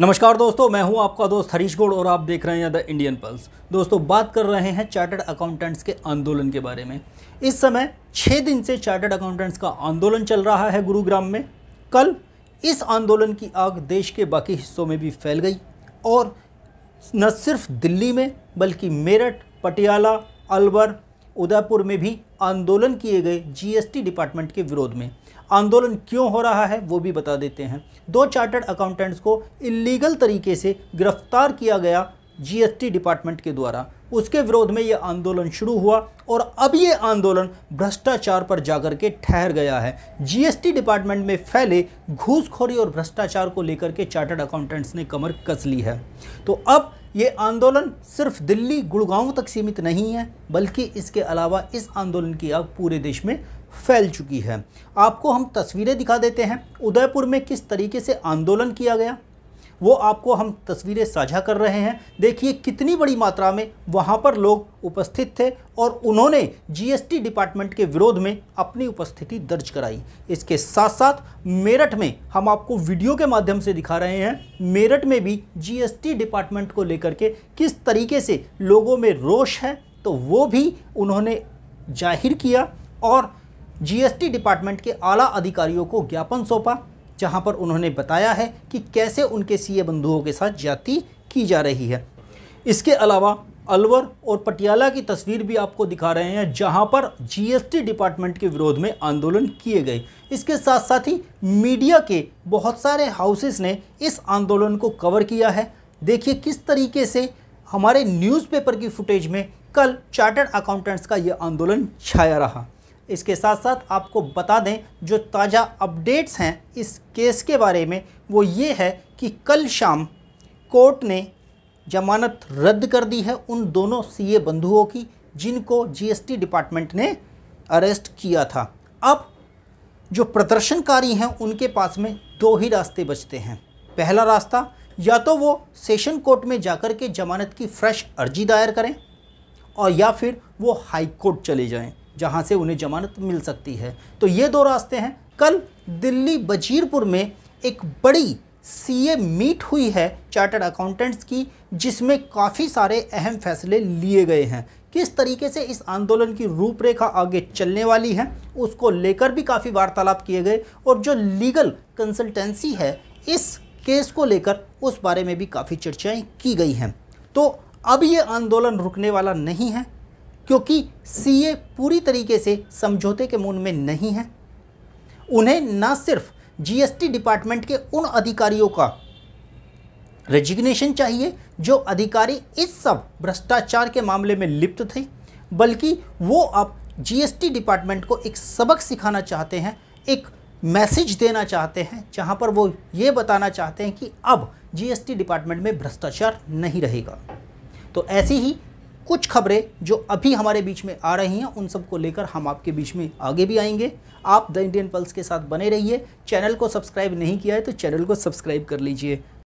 नमस्कार दोस्तों मैं हूं आपका दोस्त हरीश गोड़ और आप देख रहे हैं द इंडियन पल्स दोस्तों बात कर रहे हैं चार्टर्ड अकाउंटेंट्स के आंदोलन के बारे में इस समय छः दिन से चार्टर्ड अकाउंटेंट्स का आंदोलन चल रहा है गुरुग्राम में कल इस आंदोलन की आग देश के बाकी हिस्सों में भी फैल गई और न सिर्फ दिल्ली में बल्कि मेरठ पटियाला अलवर उदयपुर में भी आंदोलन किए गए जीएसटी डिपार्टमेंट के विरोध में आंदोलन क्यों हो रहा है वो भी बता देते हैं दो चार्टर्ड अकाउंटेंट्स को इलीगल तरीके से गिरफ्तार किया गया जीएसटी डिपार्टमेंट के द्वारा उसके विरोध में ये आंदोलन शुरू हुआ और अब ये आंदोलन भ्रष्टाचार पर जाकर के ठहर गया है जीएसटी डिपार्टमेंट में फैले घूसखोरी और भ्रष्टाचार को लेकर के चार्टर्ड अकाउंटेंट्स ने कमर कस ली है तो अब ये आंदोलन सिर्फ दिल्ली गुड़गांव तक सीमित नहीं है बल्कि इसके अलावा इस आंदोलन की अब पूरे देश में फैल चुकी है आपको हम तस्वीरें दिखा देते हैं उदयपुर में किस तरीके से आंदोलन किया गया वो आपको हम तस्वीरें साझा कर रहे हैं देखिए कितनी बड़ी मात्रा में वहाँ पर लोग उपस्थित थे और उन्होंने जीएसटी डिपार्टमेंट के विरोध में अपनी उपस्थिति दर्ज कराई इसके साथ साथ मेरठ में हम आपको वीडियो के माध्यम से दिखा रहे हैं मेरठ में भी जीएसटी डिपार्टमेंट को लेकर के किस तरीके से लोगों में रोष है तो वो भी उन्होंने जाहिर किया और जीएसटी डिपार्टमेंट के आला अधिकारियों को ज्ञापन सौंपा जहां पर उन्होंने बताया है कि कैसे उनके सीए बंधुओं के साथ जाति की जा रही है इसके अलावा अलवर और पटियाला की तस्वीर भी आपको दिखा रहे हैं जहां पर जीएसटी डिपार्टमेंट के विरोध में आंदोलन किए गए इसके साथ साथ ही मीडिया के बहुत सारे हाउसेस ने इस आंदोलन को कवर किया है देखिए किस तरीके से हमारे न्यूज़पेपर की फुटेज में कल चार्टर्ड अकाउंटेंट्स का ये आंदोलन छाया रहा इसके साथ साथ आपको बता दें जो ताज़ा अपडेट्स हैं इस केस के बारे में वो ये है कि कल शाम कोर्ट ने जमानत रद्द कर दी है उन दोनों सीए बंधुओं की जिनको जीएसटी डिपार्टमेंट ने अरेस्ट किया था अब जो प्रदर्शनकारी हैं उनके पास में दो ही रास्ते बचते हैं पहला रास्ता या तो वो सेशन कोर्ट में जाकर के जमानत की फ्रेश अर्जी दायर करें और या फिर वो हाई कोर्ट चले जाएं जहां से उन्हें जमानत मिल सकती है तो ये दो रास्ते हैं कल दिल्ली बजीरपुर में एक बड़ी सीए मीट हुई है चार्टर्ड अकाउंटेंट्स की जिसमें काफ़ी सारे अहम फैसले लिए गए हैं किस तरीके से इस आंदोलन की रूपरेखा आगे चलने वाली है उसको लेकर भी काफ़ी वार्तालाप किए गए और जो लीगल कंसल्टेंसी है इस केस को लेकर उस बारे में भी काफ़ी चर्चाएं की गई हैं तो अब ये आंदोलन रुकने वाला नहीं है क्योंकि सीए पूरी तरीके से समझौते के मूड में नहीं है उन्हें न सिर्फ जीएसटी डिपार्टमेंट के उन अधिकारियों का रेजिग्नेशन चाहिए जो अधिकारी इस सब भ्रष्टाचार के मामले में लिप्त थे बल्कि वो अब जीएसटी डिपार्टमेंट को एक सबक सिखाना चाहते हैं एक मैसेज देना चाहते हैं जहाँ पर वो ये बताना चाहते हैं कि अब जीएसटी डिपार्टमेंट में भ्रष्टाचार नहीं रहेगा तो ऐसी ही कुछ खबरें जो अभी हमारे बीच में आ रही हैं उन सब को लेकर हम आपके बीच में आगे भी आएंगे आप द इंडियन पल्स के साथ बने रहिए चैनल को सब्सक्राइब नहीं किया है तो चैनल को सब्सक्राइब कर लीजिए